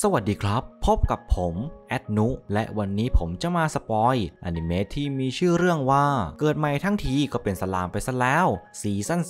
สวัสดีครับ พบกับผม แอดนุ และวันนี้ผมจะมาสปอยอนิเมะที่มีชื่อเรื่องว่า เกิดใหม่ทั้งทีก็เป็นสลามไปซะแล้วซีซั่น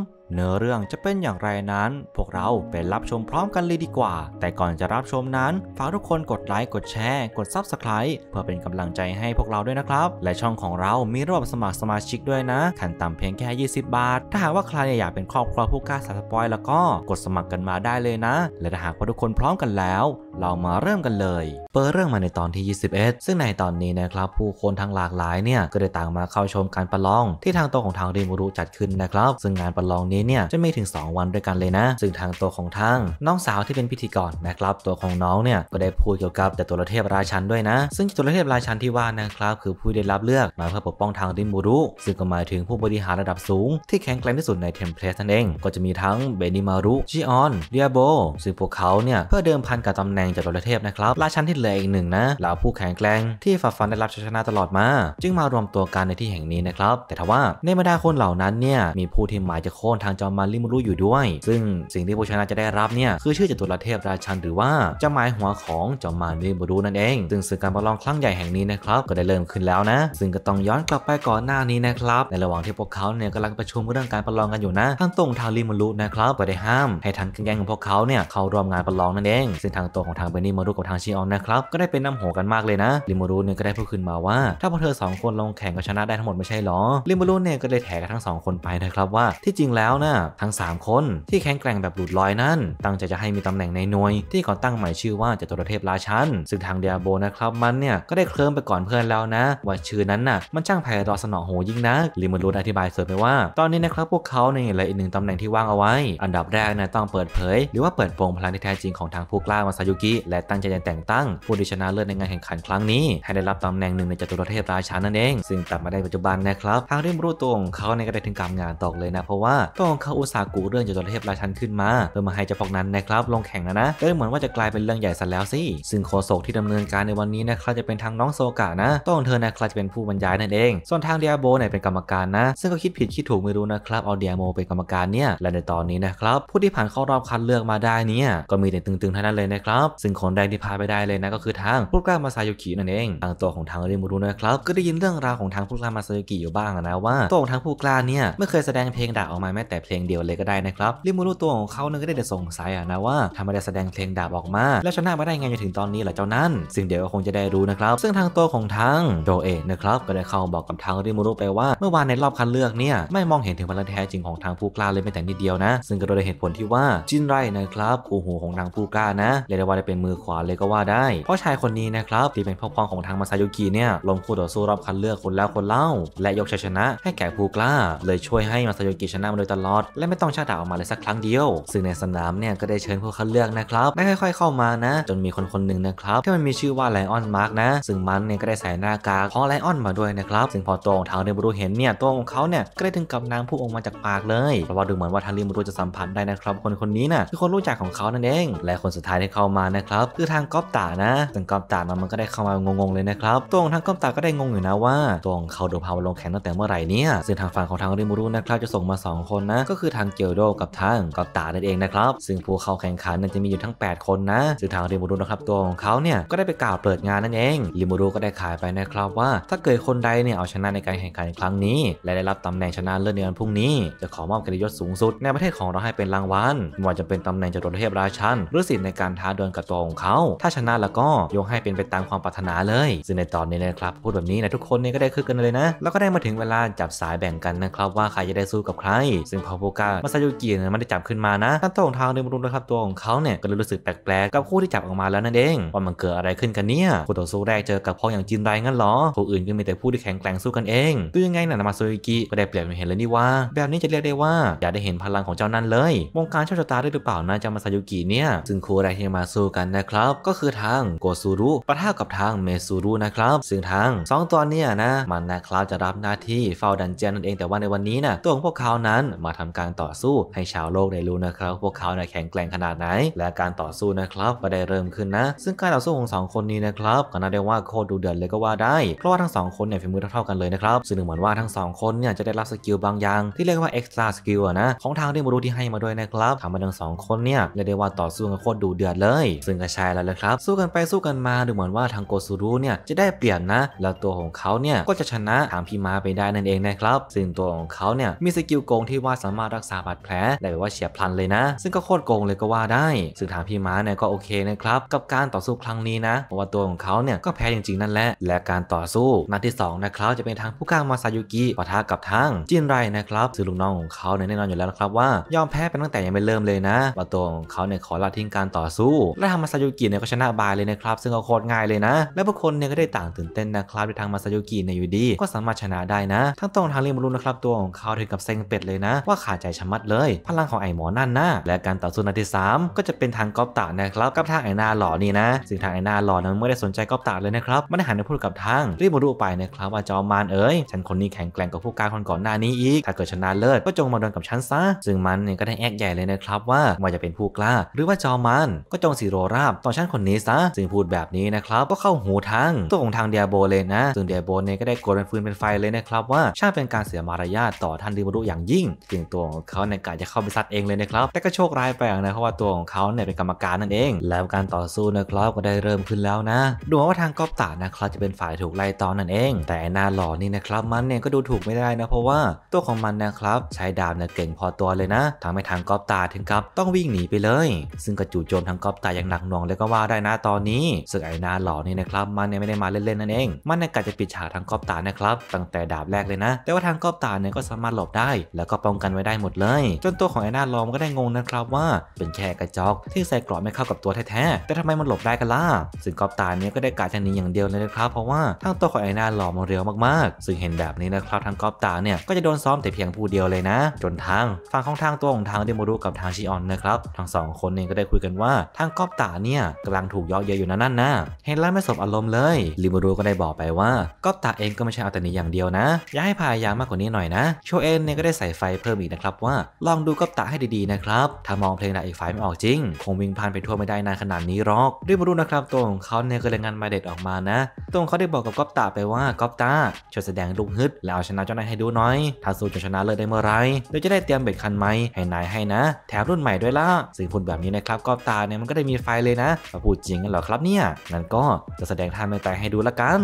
3เนื้อเรื่องจะเป็นอย่างไรนั้น พวกเราไปรับชมพร้อมกันเลยดีกว่า แต่ก่อนจะรับชมนั้น ฝากทุกคนกดไลค์กดแชร์ กดซับสไครต์เพื่อเป็นกำลังใจให้พวกเราด้วยนะครับ และช่องของเรามีระบบสมัครสมาชิกด้วยนะ ขั้นต่ำเพียงแค่ 20 บาท ถ้าหากว่าใครอยากเป็นครอบครัวผู้กล้าสับสปอยแล้วก็กดสมัครกันมาได้เลยนะ และถ้าหากว่าทุกคนพร้อมกันแล้วเรามาเริ่มกันเลย เปิดเรื่องมาในตอนที่ 21 ซึ่งในตอนนี้นะครับ ผู้คนทั้งหลากหลายเนี่ยก็ได้ต่างมาเข้าชมการประลองที่ทางโตของทางริมูรุจัดขึ้นนะครับ ซึ่งงานประลองนี้เนี่ยจะมีถึง 2 วันด้วยกันเลยนะ ซึ่งทางโตของทางน้องสาวที่เป็นพิธีกรนะครับตัวของน้องเนี่ยก็ได้พูดเกี่ยวกับแต่ตัวเทพราชันด้วยนะซึ่งตัวเทพราชันที่ว่านะครับ คือผู้ได้รับเลือกมาเพื่อปกป้องทางริมูรุซึ่งก็หมายถึงผู้บริหารระดับสูงที่แข็งแกร่งที่สุดในเทมเพลสนั่นเอง ก็จะมีทั้งเบนิมารุจิออนเดียโบซึ่งพวกเขาเนี่ยเพื่อเดิมพันกับตำแหน่งงจากรลเทพนะครับราชันที่เหลืออีกหนึ่งนะเหล่าผู้แข็งแกร่งที่ฝ่าฟันได้รับชัยชนะตลอดมา จึงมารวมตัวกันในที่แห่งนี้นะครับแต่ทว่าในบรรดาคนเหล่านั้นเนี่ยมีผู้ที่หมายจะโค่นทางจอมมาริมูรุอยู่ด้วย ซึ่งสิ่งที่ผู้ชนะจะได้รับเนี่ยคือชื่อจตุรเทพราชันหรือว่าจะหมายหัวของจอมมาริมูรุนั่นเอง ซึ่งื่อการประลองครั้งใหญ่แห่งนี้นะครับก็ได้เริ่มขึ้นแล้วนะซึ่งก็ต้องย้อนกลับไปก่อนหน้านี้นะครับในระหว่างที่พวกเขาเนี่ยกำลังประชุมเรื่องการประลองกันอยู่นะทางตรงทางริมูรุนะครับก็ได้ห้ามให้ทางแก๊งของพวกเขาเนี่ยเข้าร่วมงานประลองนั่นเองซึ่งทางตัวของของทางเบนนี่มารุกับทางชิออนนะครับ ก็ได้เป็นน้ำโหกันมากเลยนะลิมารุเนี่ยก็ได้พูดขึ้นมาว่า ถ้าพวกเธอ 2 คนลงแข่งก็ชนะได้ทั้งหมดไม่ใช่หรอลิมารุเนี่ยก็เลยแถกัทั้ง2 คนไปนะครับว่าที่จริงแล้วนะทั้ง3 คนที่แข่งแกร่งแบบหลุดลอยนั้นตั้งใจจะให้มีตำแหน่งในหน่วยที่ก่อตั้งใหม่ชื่อว่าจตุรเทพราชัน ซึ่งทางเดียโบนะครับมันเนี่ยก็ได้เคลิ้มไปก่อนเพื่อนแล้วนะ ว่าชื่อนั้นน่ะมันช่างแพ่รอสนองหยิ่งนะลิมารุอธิบายเสริมไปว่าตอนนี้นะครับพวกเขาเนี่ยรอีกหนึ่งตำแหน่งที่ว่างเอาไว้ อันดับแรกนะต้องเปิดเผย หรือว่าเปิดโปงพลังที่แท้จริงของทางผู้กล้ามาซายุกิและตั้งใจจะแต่งตั้งผู้ที่ชนะเลิศในงานแข่งขันครั้งนี้ ให้ได้รับตำแหน่งหนึ่งในจตุรเทพราชานั่นเอง ซึ่งกลับมาได้ปัจจุบันนะครับ ทางเรื่องรู้ตัวของเขาในกระได้ถึงการงานตอกเลยนะเพราะว่าตัวของเขาอุตสาห์กูเรื่องจตุรเทพราชันขึ้นมาเพื่อมาให้เจ้าพวกนั้นนะครับลงแข่งนะนะก็เหมือนว่าจะกลายเป็นเรื่องใหญ่ซะแล้วสิซึ่งโคศกที่ดำเนินการในวันนี้นะครับจะเป็นทางน้องโซกะนะตัวของเธอนะครับจะเป็นผู้บรรยายนั่นเอง ส่วนทางเดียโบเนี่ยเป็นกรรมการนะซึ่งก็คิดผิดคิดถูกไม่รู้นะครับเอาเดียโมเป็นกรรมการเนี่ยและในตอนนี้นะครับผู้ที่ผ่านเข้ารอบคัดเลือกมาได้เนี่ย ก็มีแต่ตึงๆเท่านั้นเลยนะครับซึ่งคนแรกที่พาไปได้เลยนะ ก็คือทางผู้กล้ามาซาโยกินั่นเองทางตัวของทางเรมูรุนะครับก็ได้ยินเรื่องราวของทางผู้กล้ามาซาโยกิอยู่บ้างนะว่าตัวของทางผู้กล้าเนี่ยไม่เคยแสดงเพลงด่าออกมาแม้แต่เพลงเดียวเลยก็ได้นะครับเรมูรุตัวของเขาเนี่ยก็ได้แต่สงสัยนะว่าทำไมได้แสดงเพลงด่าออกมา แล้วชนะมาได้ไงจนถึงตอนนี้ล่ะเจ้านั่นซึ่งเดี๋ยวก็คงจะได้รู้นะครับซึ่งทางตัวของทางโจเอะนะครับ ก็ได้เข้าบอกกับทางริมูรุไปว่าเมื่อวานในรอบคัดเลือกเนี่ยไม่มองเห็นถึงพลังแท้จริงของทางผู้กล้าเลยแม้แต่นิดเดียวนะซึ่งก็โดยเหตุผลที่ว่าจินไรนะครับคู่หูของทางผูกานะเรียกได้ว่าได้เป็นมือขวาเลยก็ว่าได้ เพราะชายคนนี้นะครับ ที่เป็นพ่อพ้องของทางมาซาโยกิเนี่ย ลงคู่ต่อสู้รอบคัดเลือกคนแล้วคนเล่า และยกชัยชนะ ให้แก่ภูกล้า เลยช่วยให้มาซาโยกิชนะมาโดยตลอดและไม่ต้องชาดาออกมาเลยสักครั้งเดียว ซึ่งในสนามเนี่ยก็ได้เชิญผู้คัดเลือกนะครับ ได้ค่อย ๆ เข้ามานะ จนมีคนคนหนึ่งนะครับ ที่มันมีชื่อว่าไลออนมาร์กนะ ซึ่งมันเนี่ยก็ได้ใส่หน้ากากของไลออนมาด้วยนะครับซึ่งพอตัวของทางเรมบรูเห็นเนี่ยตัวของเขาเนี่ยก็ได้ถึงกับนงผู้องออกมาจากปากเลยเพราะว่าดูเหมือนว่าทางเรมบรูจะสัมผัสได้นะครับคนคนนี้น่ะคือคนรู้จักของเขานั่นเองและคนสุดท้ายที่เข้ามานะครับคือทางก๊อปตานะถึงก๊อปตามันมันก็ได้เข้ามางงๆเลยนะครับ ตัวของทางก๊อปตาก็ได้งงอยู่นะว่าตัวของเขาโดพาวลงแข่งตั้งแต่เมื่อไหร่เนี่ยซึ่งทางฝั่งของทางริมูรุนะครับจะส่งมา 2 คนนะ ก็คือทางเกียวโดกับทางก๊อปตานั่นเองนะครับ ซึ่งผู้เข้าแข่งขันนั้นจะมีอยู่ทั้ง 8 คนนะซึ่งทางริมูรุนะครับตัวของเขาเนี่ยก็ได้ไปกล่าวเปิดงานนั่นเอง ริมูรุก็ได้ขายไปนะครับว่า ถ้าเกิดคนใดเนี่ยเอาชนะในการแข่งขันครั้งนี้ และได้รับตำแหน่งชนะเลิศในวันพรุ่งนี้ จะขอมอบเกียรติยศสูงสุดในประเทศของเราให้เป็นรางวัลไม่ว่าจะเป็นตำแหน่งจารเทพราชันหรือสิทธิ์ในการท้าดวลกัับตัวของเขาถ้าชนะแล้วก็ยกให้เป็นไปตามความปรารถนาเลย ซึ่งในตอนนี้นะครับพูดแบบนี้นะทุกคนนี่ก็ได้คึกกันเลยนะแล้วก็ได้มาถึงเวลาจับสายแบ่งกันนะครับว่าใครจะได้สู้กับใครซึ่งพอโบกามาซาโยกินะมันได้จับขึ้นมานะท่านตัวของทางเดมรุนนะครับตัวของเขาเนี่ยก็เลยรู้สึกแปลกๆกับคู่ที่จับออกมาแล้วนั่นเอง ว่ามันเกิดอะไรขึ้นกันเนี่ยคู่ต่อสู้แรกเจอกับพ่ออย่างจินไรงั้นหรอคู่อื่นก็มีแต่ผู้ที่แข็งแกร่งสู้กันเองดูยังไงนะมาซาโยกิก็ได้เปลียบเห็นเลยนี่ว่า แบบนี้จะเรียกได้ว่า อยากได้เห็นพลังของเจ้านั่นเลยวงการโชคชะตาได้หรือเปล่านะเจ้ามาซาโยกิเนี่ยซึ่งคู่แรกที่มาสูกันนะครับ ก็คือทางโกซูรุปะทะกับทางเมซูรุนะครับ ซึ่งทาง2 ตัวเนี้ยนะมันนะครับจะรับหน้าที่เฝ้าดันเจียนนั่นเองแต่ว่าในวันนี้นะ่ะตัวของพวกเขานั้นมาทำการต่อสู้ให้ชาวโลกได้รู้นะครับพวกเขาเนี่ยแข็งแกร่งขนาดไหนและการต่อสู้นะครับก็ได้เริ่มขึ้นนะซึ่งการต่อสู้ของ 2 คนนี้นะครับก็น่าได้ว่าโคตรดูเดือดเลยก็ว่าได้เพราะว่าทั้ง 2 คนเนี่ยฝีมือเท่าๆกันเลยนะครับซึ่งเหมือนว่าทั้ง2คนเนี่ยจะได้รับสกิลบางอย่าง ที่เรียกว่าซ์ตร้าสกิลนะของทางเดโมรูที่ให้มาด้วยนะครับทำมาทั้ง2คนเนี่ยเรียกได้ว่าต่อสู้กันโคตรดูเดือดเลยซึ่งก็ใช่แล้วละครับ สู้กันไปสู้กันมาดูเหมือนว่าทางโกซูรุเนี่ยจะได้เปลี่ยนนะแล้วตัวของเขาเนี่ยก็จะชนะทางพี่มาไปได้นั่นเองนะครับ ซึ่งตัวของเขาเนี่ยมีสกิลโกงที่ว่าสามารถรักษาบาดแผลได้แบบว่าเฉียบพลันเลยนะ ซึ่งก็โคตรโกงเลยก็ว่าได้ซึ่งทางพี่มาเนี่ยก็โอเคนะครับ กับการต่อสู้ครั้งนี้นะเพราะว่าตัวของเขาเนี่ยก็แพ้จริงๆนั่นแหละและการต่อสู้นัดที่2นะครับจะเป็นทางผู้กล้ามาซายุกิปะทะกับทางจินไรนะครับซึ่งลูกน้องของเขาเนี่ยแน่นอนอยู่แล้วนะครับว่ายอมแพ้ไปตั้งแต่ยังไม่เริ่มเลยนะ ว่าตัวของเขาเนี่ยขอลาทิ้งการต่อสู้และทางมาซาโยกิเนี่ยก็ชนะบายเลยนะครับซึ่งก็โคตรง่ายเลยนะ และผู้คนเนี่ยก็ได้ต่างตื่นเต้นนะครับในทางมาซาโยกิเนี่ยอยู่ดี ก็สามารถชนะได้นะ ทั้งตรงทางเรียนบรูนะครับตัวของเขาถึงกับเซ็งเป็ดเลยนะว่าขาดใจชะมัดเลย พลังของไอหมอนั่นนะและการต่อสู้นาทีสามก็จะเป็นทางกอบตานะครับกับทางไอหน้าหล่อนี่นะซึ่งทางไอหน้าหล่อนั้นไม่ได้สนใจกอบตาเลยนะครับมันได้หันไปพูดกับทางเรียบรูไปนะครับว่าจอมานเอ๋ยฉันคนนี้แข็งแกร่งกว่าผู้การคนก่อนหน้านี้อีกถ้าเกิดชนะเลิศก็จงมาดนกับฉันซะซึ่งมันเนี่ยก็ได้แอกใหญ่เลยนะครับว่าว่าจะเป็นผู้กล้าหรือว่าจอมานก็จงสีโรราบต่อชั้นคนนี้ซะซึ่งพูดแบบนี้นะครับ ก็เข้าหูทั้ง ตัวของทางเดียโบเลยนะ ซึ่งเดียโบเนี่ยก็ได้โกรธเป็นฟืนเป็นไฟเลยนะครับ ว่าช่างเป็นการเสียมารยาทต่อท่านดิมารุอย่างยิ่งจึงตัวของเขาในการจะเข้าไปซัดเองเลยนะครับแต่ก็โชคร้ายไปนะเพราะว่า ตัวของเขาเนี่ยเป็นกรรมการนั่นเอง แล้วการต่อสู้นะครับก็ได้เริ่มขึ้นแล้วนะดูว่าทางกอบตานะครับจะเป็นฝ่ายถูกไล่ตอนนั่นเอง แต่หน้าหล่อนี่นะครับมันเนี่ยก็ดูถูกไม่ได้นะเพราะว่าตัวของมันนะครับใช้ดาบเนี่ยเก่งพอตัวเลยนะทำให้ทางกอบตาถึงกับต้องวิ่งหนีไปเลย ซึ่งกระจู่โจมทางกอบตายางหนักหน่วงเลยก็ว่าได้นะตอนนี้ซึ่งไอ้นาหล่อนี่นะครับมันเนี่ยไม่ได้มาเล่นๆนั่นเอง มันเนี่ยกะจะปิดฉากทางกอบตานะครับตั้งแต่ดาบแรกเลยนะ แต่ว่าทางกอบตาเนี่ยก็สามารถหลบได้ แล้วก็ป้องกันไว้ได้หมดเลย จนตัวของไอ้นาหล่อมก็ได้งงนะครับ ว่าเป็นแค่กระจอกที่ใส่กรอบไม่เข้ากับตัวแท้ๆแต่ทำไมมันหลบได้กันล่ะซึ่งกอบตาเนี่ยก็ได้กะจะหนีอย่างเดียวเลยนะครับ เพราะว่าทางตัวของไอ้นาหล่อมันเร็วมากๆ ซึ่งเห็นแบบนี้นะครับทางกอบตาเนี่ยก็จะโดนซ้อมแต่เพียงผู้เดียวเลยนะ จนทางฝั่งของทางตัวของทางเดโมรุกับทางชิออนนะครับทั้งสองคนเองก็ได้คุยกันว่าทางกอบตาเนี่ยกำลังถูกย่อเยอะอยู่นะนั่นนะเห็นแล้วไม่สบอารมณ์เลยลิมูรูก็ได้บอกไปว่าก็ตาเองก็ไม่ใช่เอาแต่นี้อย่างเดียวนะอยากให้พยายามมากกว่านี้หน่อยนะโชเอนเนี่ยก็ได้ใส่ไฟเพิ่มอีกนะครับว่าลองดูก็ตาให้ดีๆนะครับถ้ามองเพลงไหนอีกฝ่ายไม่ออกจริง คงวิ่งผ่านไปทั่วไม่ได้นานขนาดนี้หรอกลิมูรูนะครับตัวของเขาเนี่ยก็เลยงานมาเด็ดออกมานะตัวของเขาได้บอกกับก็ปตาไปว่าก็ปตาช่วยแสดงลูกฮึด แล้วเอาชนะเจ้านายให้ดูหน่อย ถ้าสู้จนชนะเลิได้เมื่อไรเราจะได้เตรียมเบ็ดคันไหมให้นายให้นะแถมรุ่นใหม่ด้วยล่ะสิ่งพูดแบบนี้นะครับก็ตาเนี่ยมันก็ได้มีไฟเลยนะมาพูดจริงกันเหรอครับเนี่ยงั้นก็จะแสดงท่าไม่ตายให้ดูละกัน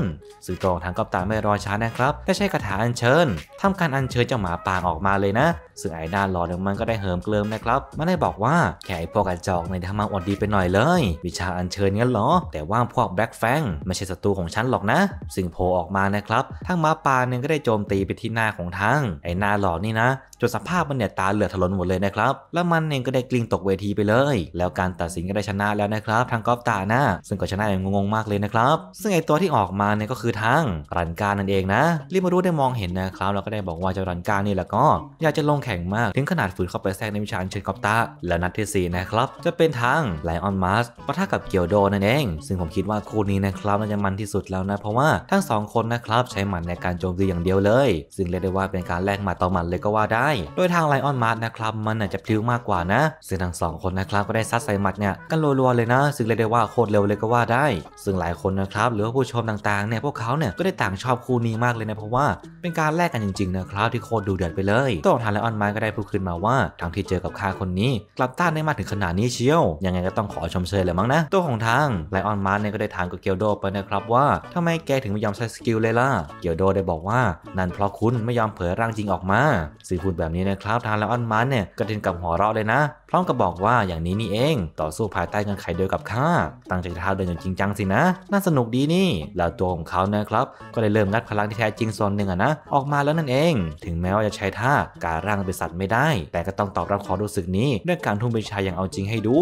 สื่อตรงทางกับตาไม่รอช้านะครับได้ใช้คาถาอัญเชิญ ทำการอัญเชิญเจ้าหมาป่าออกมาเลยนะสื่อไอ้ด้านรอหดึ่งมันก็ได้เหิมเกลิมนะครับมันได้บอกว่าแค่ไอ้พวกกระจอกในทำมาอดดีไปหน่อยเลย วิชาอัญเชิญงั้นเหรอแต่ว่าพวกแบล็กแฟงไม่ใช่ศัตรูของฉันหรอกนะสิ่งโผล่ออกมานะครับ ทั้งหมาป่าหนึ่งก็ได้โจมตีไปที่หน้าของทางไอ้หน้าหลอดนี่นะจนสภาพมันเนี่ยตาเหลือดถลนหมดเลยนะครับ แล้วมันเองก็ได้กลิ้งตกเวทีไปเลย แล้วการตัดสินก็ได้ชนะแล้วนะครับ ทางกอฟตาหน้าซึ่งก็ชนะอย่างงงๆมากเลยนะครับ ซึ่งไอตัวที่ออกมาเนี่ยก็คือทางรันการนั่นเองนะริมารูได้มองเห็นนะครับแล้วก็ได้บอกว่าจะรันการนี่แหละก็อยากจะลงแข่งมากถึงขนาดฝืนเข้าไปแทรกในวิชาเชิญกอฟตาแล้วนัดที่4นะครับจะเป็นทางไลออนมาร์สปะทะกับเกียวโดนั่นเอง ซึ่งผมคิดว่าคู่นี้นะครับน่าจะมันที่สุดแล้วนะเพราะว่าทั้ง2คนนะครับใช้หมัดในการโจมตีอย่างเดียวเลยซึ่งเรียกได้ว่าเป็นการแลกหมัดต่อหมัดเลยก็ว่าได้โดยทางไลออนมาร์ทนะครับมันอาจจะพลิ้วมากกว่านะซึ่งทั้งสองคนนะครับก็ได้ซัดใส่หมัดเนี่ยกันรัวๆเลยนะ ซึ่งเรียกได้ว่าโคตรเร็วเลยก็ว่าได้ ซึ่งหลายคนนะครับหรือผู้ชมต่างๆเนี่ยพวกเขาเนี่ยก็ได้ต่างชอบคู่นี้มากเลยนะ เพราะว่าเป็นการแลกกันจริงๆนะครับที่โคตรดูเดือดไปเลยตัวทางไลออนมาร์ทก็ได้พูดขึ้นมาว่าทั้งที่เจอกับข้าคนนี้กลับต้านได้มากถึงขนาดนี้เชียวยังไงก็ต้องขอชมเชยเลยมั้งนะ ตัวของทางไลออนมาร์ทเนี่ยก็ได้ถามกับเกียวโดไปนะครับว่าทำไมแกถึงไม่ยอมใช้สกิลเลยล่ะ เกียวโดได้บอกว่านั่นเพราะคุณไม่ยอมเผยร่างจริงออกมาซึ่งคุณแบบนี้นะครับ ทานแล้วอันมันเนี่ยกระทินกับหัวเราะเลยนะพร้อมกับบอกว่าอย่างนี้นี่เองต่อสู้ภายใต้เงื่อนไขเดียวกับข้าตั้งใจจะท้าเดินอย่างจริงจังสินะ น่าสนุกดีนี่แล้วตัวของเขานะครับ ก็เลยเริ่มงัดพลังที่แท้จริง ส่วนหนึ่งอะนะออกมาแล้วนั่นเอง ถึงแม้ว่าจะใช้ท่าการร่างเป็นสัตว์ไม่ได้ แต่ก็ต้องตอบรับความรู้สึกนี้ด้วยการทุ่มเทชายอย่างเอาจริงให้ดู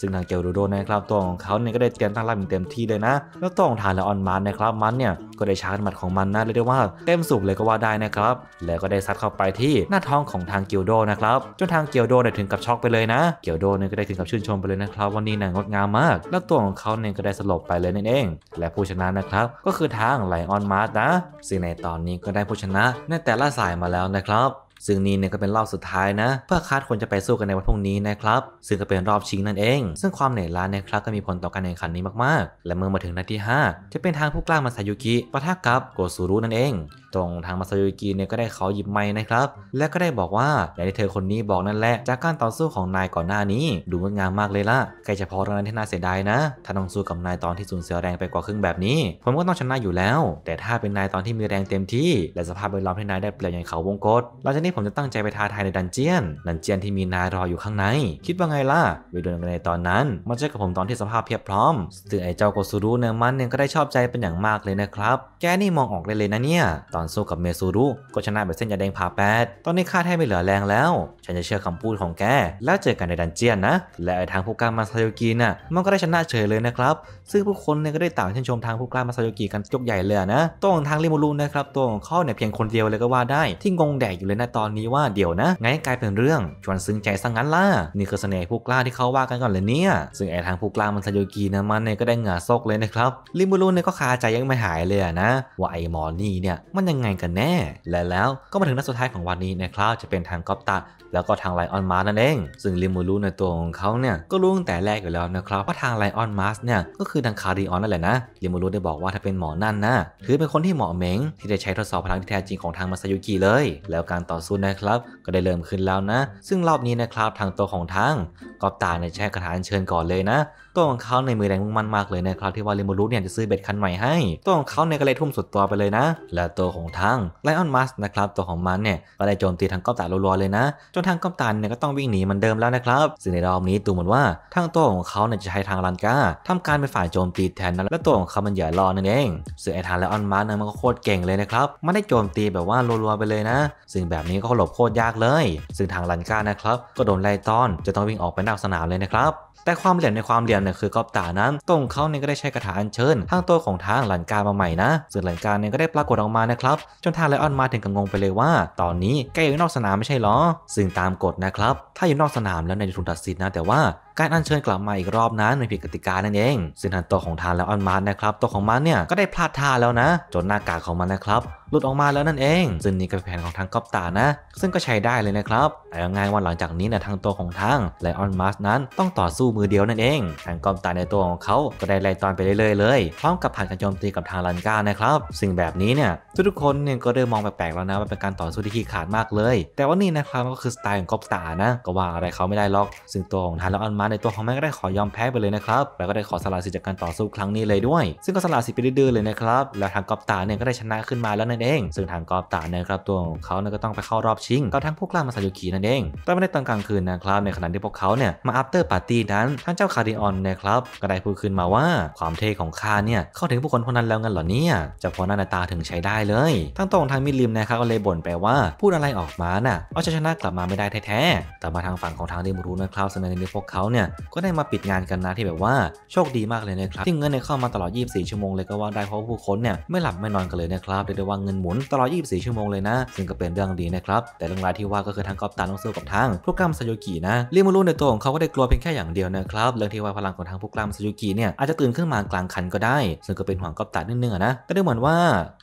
ซึ่งทางเกลยูโดนะครับตัวของเขาเนี่ยก็ได้เตรียมตั้งรับอย่างเต็มที่เลยนะ แล้วตัวของฐานและออนมานนะครับมันเนี่ยก็ได้ชาร์จหมัดของมันนะเรียกได้ว่าเต็มสุกเลยก็ว่าได้นะครับแล้วก็ได้ซัดเข้าไปที่หน้าท้องของทางเกลโดนะครับจนทางเกลโดเนี่ยถึงกับช็อกไปเลยเยนะเกียวโดเนี่ยก็ได้ถึงกับชื่นชมไปเลยนะครับวันนี้นางดงามมาก แล้วตัวของเขาเนี่ยก็ได้สลบไปเลยนั่นเอง และผู้ชนะนะครับก็คือทางไลออนมาร์สนะซึ่งในตอนนี้ก็ได้ผู้ชนะในแต่ละสายมาแล้วนะครับซึ่งนี่เนี่ยก็เป็นรอบสุดท้ายนะ เพื่อคัดคนจะไปสู้กันในวันพรุ่งนี้นะครับ ซึ่งก็เป็นรอบชิงนั่นเองซึ่งความเหนื่อยล้านะครับก็มีผลต่อการแข่งขันนี้มากๆ และเมื่อมาถึงนาที5จะเป็นทางผู้กล้ามาซายุกิปะทะกับโกซูรุนั่นเอง ตรงทางมาซายุกิเนี่ยก็ได้เขาหยิบไม้นะครับ และก็ได้บอกว่าอย่างที่เธอคนนี้บอกนั่นแหละ จากการต่อสู้ของนายก่อนหน้านี้ ดูงดงามมากเลยล่ะใกรจะพอเรื่องนั้นที่น่าเสียดายนะถ้าต้องสู้กับนายตอนที่สูญเสียแรงไปกว่าครึ่งแบบนี้ผมก็ต้องชนะอยู่แล้ว แต่ถ้าเป็นนายตอนที่มีแรงเต็มที่และสภาพแวดล้อมที่นายได้เปลี่ยนอย่างเขาวงกตเราจะนผมจะตั้งใจไปท้าทายในดันเจียนดันเจียนที่มี นายรออยู่ข้างใน คิดว่าไงล่ะไปดูกันในตอนนั้นมาเจอกับผมตอนที่สภาพ เพียบพร้อมสื่อไอเจ้าโกซูรุเนี่ยมันเนี่ยก็ได้ชอบใจเป็นอย่างมากเลยนะครับ แกนี่มองออกเลยเลยนะเนี่ยตอนสู้กับเมซูรุก็ชนะแบบเส้นยาแดงผ่าแปดตอนนี้ข้าแทบไม่เหลือแรงแล้ว ฉันจะเชื่อคำพูดของแกแล้วเจอกันในดันเจียนนะและไอทางผู้กล้ามาซาโยกิน่ะมันก็ได้ชนะเฉยเลยนะครับซึ่งผู้คนเนี่ยก็ได้ต่างชื่นชมทางผู้กล้ามาซาโยกิกันยกใหญ่เลยนะตัวของทางริมูรุนะครับตัวของเขาเนี่ยเพียงคนเดียวเลยก็ว่าได้ ที่งงแดกอยู่เลยนะตอนนี้ว่าเดี๋ยวนะไงกลายเป็นเรื่อง ชวนซึ้งใจซะงั้นล่ะ นี่คือเสน่ห์ผู้กล้าที่เขาว่ากันก่อนเลยเนี่ย ซึ่งไอทางผู้กล้ามันสายกีนะมันเนี่ยก็ได้เหงาซกเลยนะครับ ริมูรุนเนี่ยก็คาใจยังไม่หายเลยนะว่าไอหมอนี่เนี่ยมันยังไงกันแน่ และแล้วก็มาถึงนัดสุดท้ายของวันนี้นะครับจะเป็นทางกอบตะแล้วก็ทางไลออนมาร์สนั่นเอง ซึ่งริมูรุในตัวของเขาเนี่ยก็รู้ตั้งแต่แรกอยู่แล้วนะครับว่าทางไลออนมาร์สเนี่ยก็คือทางคาริออนนั่นแหละนะริมูรุได้บอกว่าถ้าเป็นหมอนั่นนะถือเป็นคนที่เหมาะเหม็งที่ได้ใช้ทดสอบพลังที่แท้จริงของทางมาซาโยกิเลย แล้วการต่อสูนะครับก็ได้เริ่มขึ้นแล้วนะ ซึ่งรอบนี้นะครับทางตัวของทั้งกอบตาในแช่กระถานเชิญก่อนเลยนะตัวของเขาในมือแรงมุ่งมั่นมากเลยนะครับ ที่ว่าเรมูรุเนี่ยจะซื้อเบ็ดคันใหม่ให้ตัวของเขาเนี่ยก็เลยทุ่มสุดตัวไปเลยนะ และตัวของทางไลออนมัสนะครับตัวของมันเนี่ยก็ได้โจมตีทางก้อมตาลัวๆเลยนะ จนทางก้อมตาเนี่ยก็ต้องวิ่งหนีมันเดิมแล้วนะครับซึ่งในรอบนี้ตูเหมือนว่าทางตัวของเขาเนี่ยจะใช้ทางลันกาทำการเป็นฝ่ายโจมตีแทนนะและตัวของเขามันใหญ่รอนั่นเองซึ่งไอทางไลออนมัสเนี่ยมันก็โคตรเก่งเลยนะครับมันได้โจมตีแบบว่ารัวๆไปเลยนะ ซึ่งแบบนี้ก็หลบโคตรยากเลยซึ่งทางลันกานะครับก็โดนไล่ต้อนจะต้องวิ่งออกไปนอกสนามเลยนะครับแต่ความเหลี่ยมในความเหลี่ยมเนี่ยคือกอบตานั้น ตรงเขาเนี่ยก็ได้ใช้กระถางเชิญทางตัวของทางหลันการมาใหม่นะส่วนหลันการเนี่ยก็ได้ปรากฏออกมานะครับ จนทางไลออนมาถึงกังงงไปเลยว่า ตอนนี้แกอยู่นอกสนามไม่ใช่หรอ ซึ่งตามกฎนะครับ ถ้าอยู่นอกสนามแล้วในถุนตัดสินนะแต่ว่าการอัญเชิญกลับมาอีกรอบนั้นในผิดกติกานั่นเองซึ่งทันตัวของทานแล้วอันมาร์นะครับตัวของมันเนี่ยก็ได้พลาดท่าแล้วนะ จนหน้ากากของมันนะครับ หลุดออกมาแล้วนั่นเอง ซึ่งนี่ก็เป็นแผนของทางกอบตานะซึ่งก็ใช้ได้เลยนะครับแต่ง่ายวันหลังจากนี้นะทางตัวของทางไลออนมาสนั้นต้องต่อสู้มือเดียวนั่นเองทางกอบตาในตัวของเขาก็ได้ไล่ตอนไปเรื่อยๆเลยพร้อมกับผ่านการโจมตีกับทางลันกานะครับสิ่งแบบนี้เนี่ยทุกๆคนเนี่ยก็เริ่มมองแปลกๆแล้วนะว่าเป็นการต่อสู้ที่ขี้ขาดมากเลย แต่ว่านี่นะครับก็คือสไตล์ของกอบตานะก็ว่าอะไรเขาไม่ได้หรอก ซึ่งตัวของทางไลออนาในตัวของแม่ก็ได้ขอยอมแพ้ไปเลยนะครับแล้วก็ได้ขอสละสิทธิ์จากการต่อสู้ครั้งนี้เลยด้วยซึ่งก็สละสิทธิ์ไปดื้อเลยนะครับแล้วทางกอบตาเนี่ยก็ได้ชนะขึ้นมาแล้วนั่นเองซึ่งทางกอบตาเนี่ยครับตัวของเขาเนี่ยก็ต้องไปเข้ารอบชิงกับทั้งพวกล่ามาซาโยคินั่นเองแต่ไม่ได้ตอนกลางคืนนะครับในขณะที่พวกเขาเนี่ยมาอัปเตอร์ปาร์ตี้นั้นท่านเจ้าคาริออนนะครับก็ได้พูดขึ้นมาว่าความเท่ของข้าเนี่ยเข้าถึงผู้คนคนนั้นแล้วเง้นเหรอเนี่ยจะพอหน้าตาถึงใช้ได้เลยทั้งตรงทางมิลิมนะครับก็เลยบ่นไปว่าพูดอะไรออกมาน่ะเอาชนะกลับมาไม่ได้แท้ๆแต่มาทางฝั่งของทางเดมูรูนะครับเสนงในพวกเขาเนี่ยก็ได้มาปิดงานกันนะที่แบบว่าโชคดีมากเลยนะครับที่เงินเนี่ยเข้ามาตลอด 24 ชั่วโมง เลยก็ว่าได้เพราะผู้คนเนี่ยไม่หลับไม่นอนกันเลยนะครับเรียกได้ว่าเงินหมุนตลอด 24 ชั่วโมงเลยนะ ซึ่งก็เป็นเรื่องดีนะครับ แต่เรื่องรายที่ว่าก็คือทางกอบตาต้องสู้กับทางผู้กล้ามซาโยกินะเริมารุในตัวของเขาก็ได้กลัวเพียงแค่อย่างเดียวนะครับเรื่องที่ว่าพลังของทางผู้กล้ามซาโยกิเนี่ยอาจจะตื่นขึ้นมากลางคันก็ได้ซึ่งก็เป็นห่วงกอบตานื่องๆนะก็ได้เหมือนว่า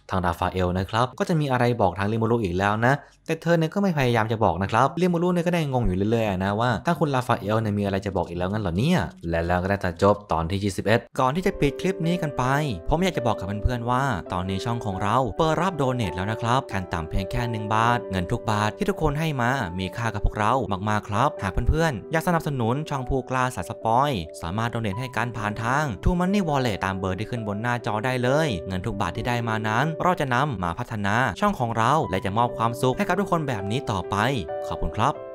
ทางราฟาเอลนะครับก็จะมีอะไรบอกทางเรมูรอีกแล้วนะ แต่เธอเนี่ยก็ไม่พยายามจะบอกนะครับเรมูรเนี่ยก็ได้งงอยู่เรื่อยๆนะว่า ถ้าคุณราฟาเอลเนี่ยมีอะไรจะบอกอีกแล้วงั้นเหรอเนี่ย และแล้วก็ได้ตัดจบตอนที่ 21 ก่อนที่จะปิดคลิปนี้กันไป ผมอยากจะบอกกับเพื่อนๆว่า ตอนนี้ช่องของเราเปิดรับโดเนทแล้วนะครับการต่ำเพียงแค่1บาท เงินทุกบาทที่ทุกคนให้มามีค่ากับพวกเรามากๆครับหากเพื่อนๆอยากสนับสนุนช่องผู้กล้าสายสปอยสามารถโดเนทให้การผ่านทางทูมันนี่วอลเล็ตตามเบอร์ที่ขึ้นบนหน้าจอได้เลย เงินทุกบาทที่ได้มานั้นเราจะนำมาพัฒนาช่องของเรา และจะมอบความสุขให้กับทุกคนแบบนี้ต่อไป ขอบคุณครับ